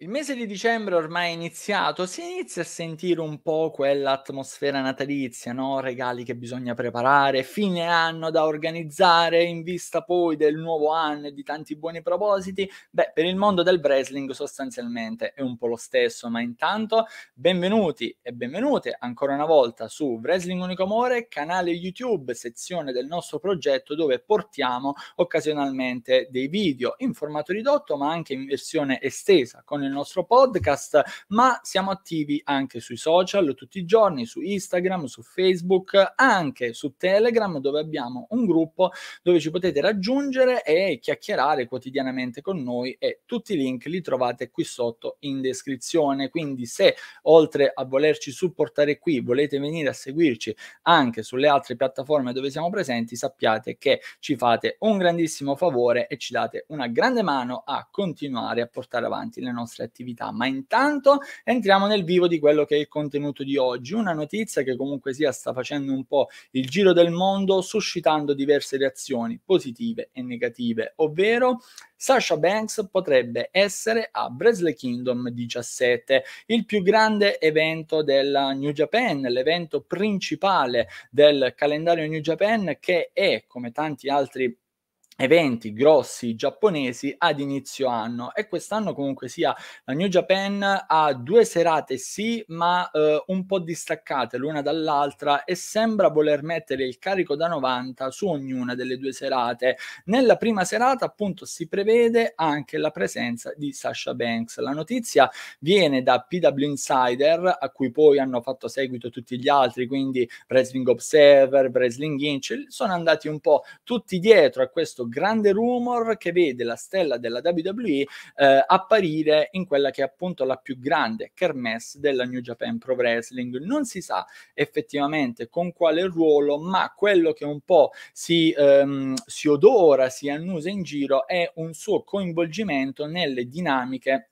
Il mese di dicembre ormai è iniziato, si inizia a sentire un po' quell'atmosfera natalizia, no? Regali che bisogna preparare, fine anno da organizzare in vista poi del nuovo anno e di tanti buoni propositi. Beh, per il mondo del wrestling sostanzialmente è un po' lo stesso, ma intanto benvenuti e benvenute ancora una volta su Wrestling Unico Amore, canale YouTube, sezione del nostro progetto dove portiamo occasionalmente dei video in formato ridotto, ma anche in versione estesa con nel nostro podcast, ma siamo attivi anche sui social tutti i giorni, su Instagram, su Facebook, anche su Telegram dove abbiamo un gruppo dove ci potete raggiungere e chiacchierare quotidianamente con noi e tutti i link li trovate qui sotto in descrizione. Quindi se oltre a volerci supportare qui volete venire a seguirci anche sulle altre piattaforme dove siamo presenti, sappiate che ci fate un grandissimo favore e ci date una grande mano a continuare a portare avanti le nostre nostre attività. Ma intanto entriamo nel vivo di quello che è il contenuto di oggi. Una notizia che comunque sia sta facendo un po' il giro del mondo, suscitando diverse reazioni positive e negative, ovvero Sasha Banks potrebbe essere a Bresley Kingdom 17, il più grande evento della New Japan, l'evento principale del calendario New Japan che è, come tanti altri eventi grossi giapponesi ad inizio anno e quest'anno comunque sia la New Japan ha due serate sì ma eh, un po' distaccate l'una dall'altra e sembra voler mettere il carico da 90 su ognuna delle due serate nella prima serata appunto si prevede anche la presenza di Sasha Banks la notizia viene da PW Insider a cui poi hanno fatto seguito tutti gli altri quindi Wrestling Observer Wrestling Inch sono andati un po' tutti dietro a questo grande rumor che vede la stella della WWE eh, apparire in quella che è appunto la più grande kermesse della New Japan Pro Wrestling. Non si sa effettivamente con quale ruolo, ma quello che un po' si, ehm, si odora, si annusa in giro è un suo coinvolgimento nelle dinamiche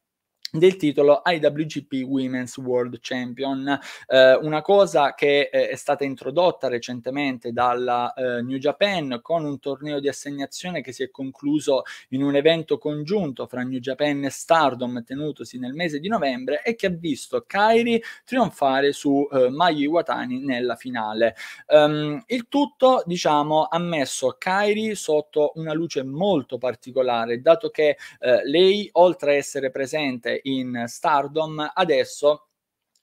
del titolo IWGP Women's World Champion, eh, una cosa che eh, è stata introdotta recentemente dalla eh, New Japan con un torneo di assegnazione che si è concluso in un evento congiunto fra New Japan e Stardom tenutosi nel mese di novembre e che ha visto Kairi trionfare su eh, Mayu Iwatani nella finale. Um, il tutto, diciamo, ha messo Kairi sotto una luce molto particolare, dato che eh, lei, oltre a essere presente in Stardom, adesso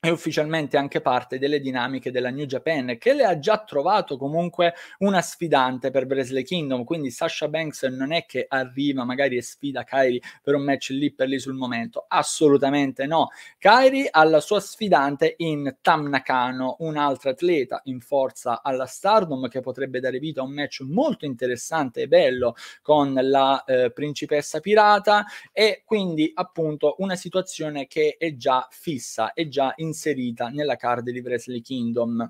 è ufficialmente anche parte delle dinamiche della New Japan, che le ha già trovato comunque una sfidante per Bresley Kingdom, quindi Sasha Banks non è che arriva magari e sfida Kairi per un match lì per lì sul momento, assolutamente no. Kairi ha la sua sfidante in Tam Nakano, un'altra atleta in forza alla Stardom che potrebbe dare vita a un match molto interessante e bello con la eh, principessa pirata e quindi appunto una situazione che è già fissa, è già in inserita nella card di Wrestle Kingdom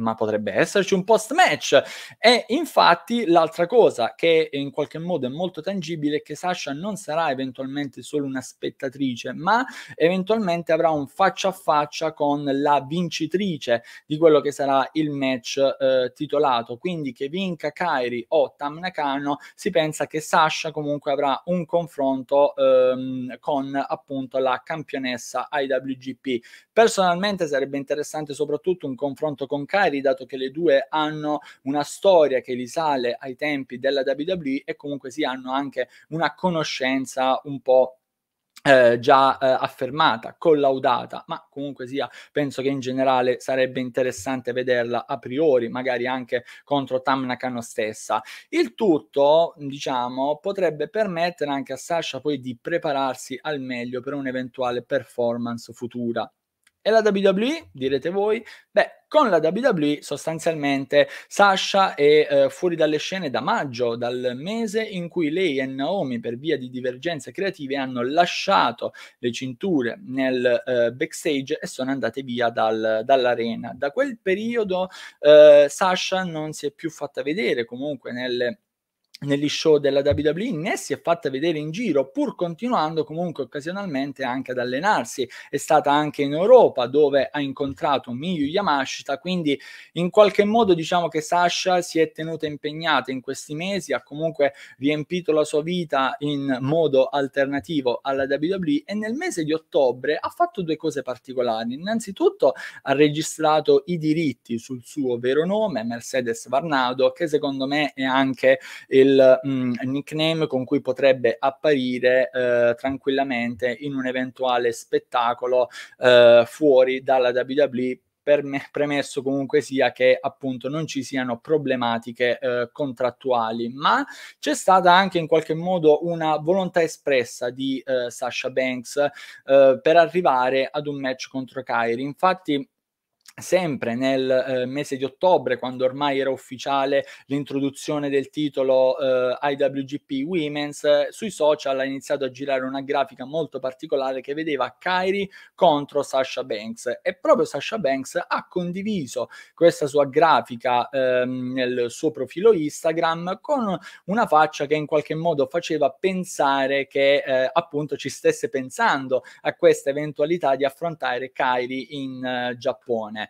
ma potrebbe esserci un post match. E infatti l'altra cosa che in qualche modo è molto tangibile è che Sasha non sarà eventualmente solo una spettatrice, ma eventualmente avrà un faccia a faccia con la vincitrice di quello che sarà il match eh, titolato. Quindi che vinca Kairi o Tam Nakano, si pensa che Sasha comunque avrà un confronto ehm, con appunto la campionessa IWGP. Personalmente sarebbe interessante soprattutto un confronto con Kairi complementari, dato che le due hanno una storia che risale ai tempi della WWE e comunque si hanno anche una conoscenza un po' Eh, già eh, affermata, collaudata, ma comunque sia, penso che in generale sarebbe interessante vederla a priori, magari anche contro Tamnakano stessa. Il tutto, diciamo, potrebbe permettere anche a Sasha poi di prepararsi al meglio per un'eventuale performance futura. E la WWE, direte voi? Beh, con la WWE sostanzialmente Sasha è eh, fuori dalle scene da maggio, dal mese in cui lei e Naomi per via di divergenze creative hanno lasciato le cinture nel eh, backstage e sono andate via dal, dall'arena. Da quel periodo eh, Sasha non si è più fatta vedere comunque nelle negli show della WWE né si è fatta vedere in giro pur continuando comunque occasionalmente anche ad allenarsi è stata anche in Europa dove ha incontrato Miyu Yamashita quindi in qualche modo diciamo che Sasha si è tenuta impegnata in questi mesi ha comunque riempito la sua vita in modo alternativo alla WWE e nel mese di ottobre ha fatto due cose particolari innanzitutto ha registrato i diritti sul suo vero nome Mercedes Varnado che secondo me è anche il il mm, nickname con cui potrebbe apparire eh, tranquillamente in un eventuale spettacolo eh, fuori dalla WWE me, premesso comunque sia che appunto non ci siano problematiche eh, contrattuali, ma c'è stata anche in qualche modo una volontà espressa di eh, Sasha Banks eh, per arrivare ad un match contro Kairi. Infatti sempre nel eh, mese di ottobre, quando ormai era ufficiale l'introduzione del titolo eh, IWGP Women's, eh, sui social ha iniziato a girare una grafica molto particolare che vedeva Kyrie contro Sasha Banks e proprio Sasha Banks ha condiviso questa sua grafica eh, nel suo profilo Instagram con una faccia che in qualche modo faceva pensare che eh, appunto ci stesse pensando a questa eventualità di affrontare Kyrie in eh, Giappone.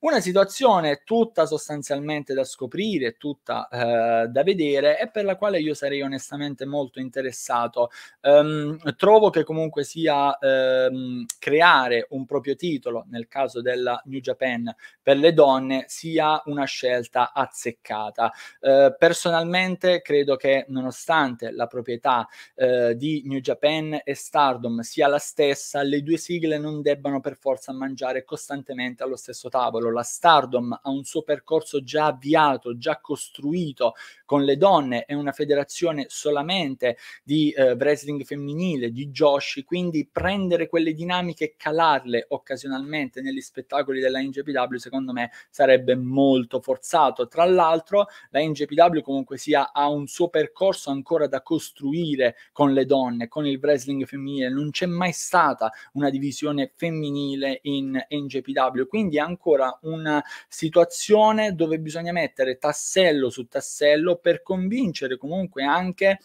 Una situazione tutta sostanzialmente da scoprire, tutta eh, da vedere e per la quale io sarei onestamente molto interessato. Um, trovo che comunque sia um, creare un proprio titolo, nel caso della New Japan, per le donne sia una scelta azzeccata. Uh, personalmente credo che nonostante la proprietà uh, di New Japan e Stardom sia la stessa, le due sigle non debbano per forza mangiare costantemente allo stesso tavolo dietro, la Stardom ha un suo percorso già avviato, già costruito con le donne, è una federazione solamente di eh, wrestling femminile, di Joshi, quindi prendere quelle dinamiche e calarle occasionalmente negli spettacoli della NJPW secondo me sarebbe molto forzato. Tra l'altro la NJPW comunque sia ha un suo percorso ancora da costruire con le donne, con il wrestling femminile, non c'è mai stata una divisione femminile in NJPW, quindi è ancora una situazione dove bisogna mettere tassello su tassello per convincere comunque anche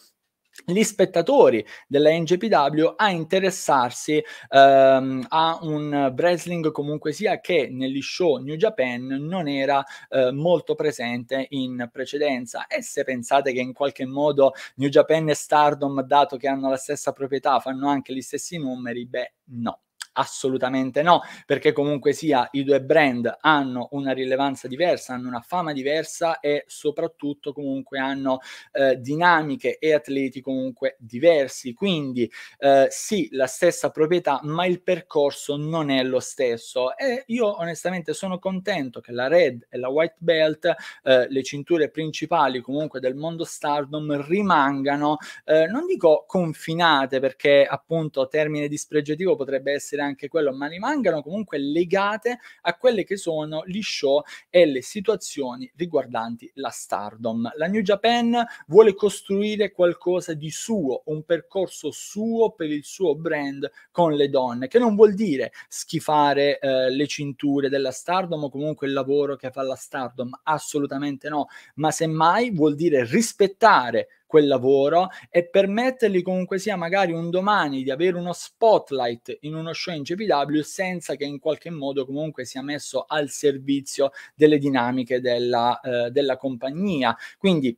gli spettatori della NJPW a interessarsi ehm, a un wrestling comunque sia che negli show New Japan non era eh, molto presente in precedenza e se pensate che in qualche modo New Japan e Stardom dato che hanno la stessa proprietà fanno anche gli stessi numeri beh no Assolutamente no, perché comunque sia i due brand hanno una rilevanza diversa, hanno una fama diversa e soprattutto comunque hanno eh, dinamiche e atleti comunque diversi. Quindi eh, sì, la stessa proprietà, ma il percorso non è lo stesso. E io onestamente sono contento che la Red e la White Belt, eh, le cinture principali comunque del mondo Stardom, rimangano, eh, non dico confinate perché appunto termine dispregiativo potrebbe essere anche quello ma mani comunque legate a quelle che sono gli show e le situazioni riguardanti la stardom. La New Japan vuole costruire qualcosa di suo, un percorso suo per il suo brand con le donne, che non vuol dire schifare eh, le cinture della stardom o comunque il lavoro che fa la stardom, assolutamente no, ma semmai vuol dire rispettare quel lavoro e permettergli comunque sia magari un domani di avere uno spotlight in uno show in GPW senza che in qualche modo comunque sia messo al servizio delle dinamiche della, eh, della compagnia. Quindi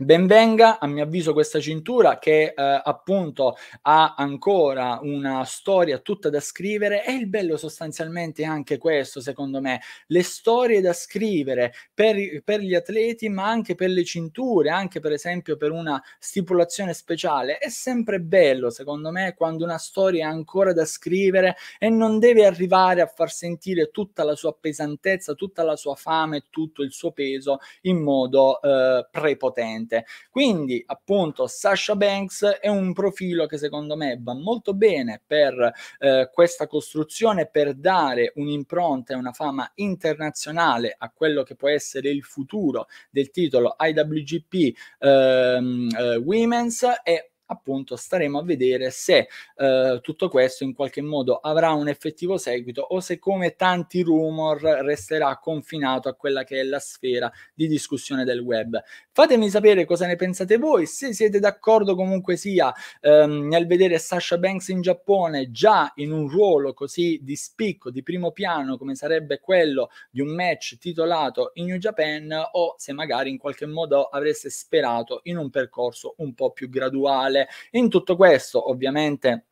Benvenga, a mio avviso, questa cintura che eh, appunto ha ancora una storia tutta da scrivere e il bello sostanzialmente è anche questo, secondo me, le storie da scrivere per, per, gli atleti, ma anche per le cinture, anche per esempio per una stipulazione speciale. È sempre bello, secondo me, quando una storia è ancora da scrivere e non deve arrivare a far sentire tutta la sua pesantezza, tutta la sua fame, tutto il suo peso in modo eh, prepotente niente. Quindi, appunto, Sasha Banks è un profilo che secondo me va molto bene per eh, questa costruzione, per dare un'impronta e una fama internazionale a quello che può essere il futuro del titolo IWGP ehm, eh, Women's e appunto staremo a vedere se eh, tutto questo in qualche modo avrà un effettivo seguito o se come tanti rumor resterà confinato a quella che è la sfera di discussione del web. Fatemi sapere cosa ne pensate voi, se siete d'accordo comunque sia ehm, nel vedere Sasha Banks in Giappone già in un ruolo così di spicco, di primo piano come sarebbe quello di un match titolato in New Japan o se magari in qualche modo avreste sperato in un percorso un po' più graduale in tutto questo, ovviamente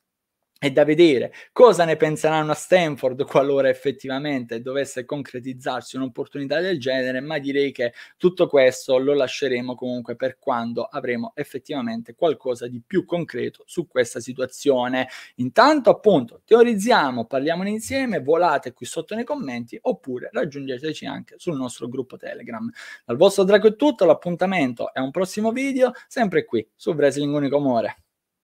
è da vedere cosa ne penseranno a Stanford qualora effettivamente dovesse concretizzarsi un'opportunità del genere, ma direi che tutto questo lo lasceremo comunque per quando avremo effettivamente qualcosa di più concreto su questa situazione. Intanto appunto teorizziamo, parliamo insieme, volate qui sotto nei commenti oppure raggiungeteci anche sul nostro gruppo Telegram. Dal vostro Draco è tutto, l'appuntamento è un prossimo video, sempre qui su Wrestling Unico Amore.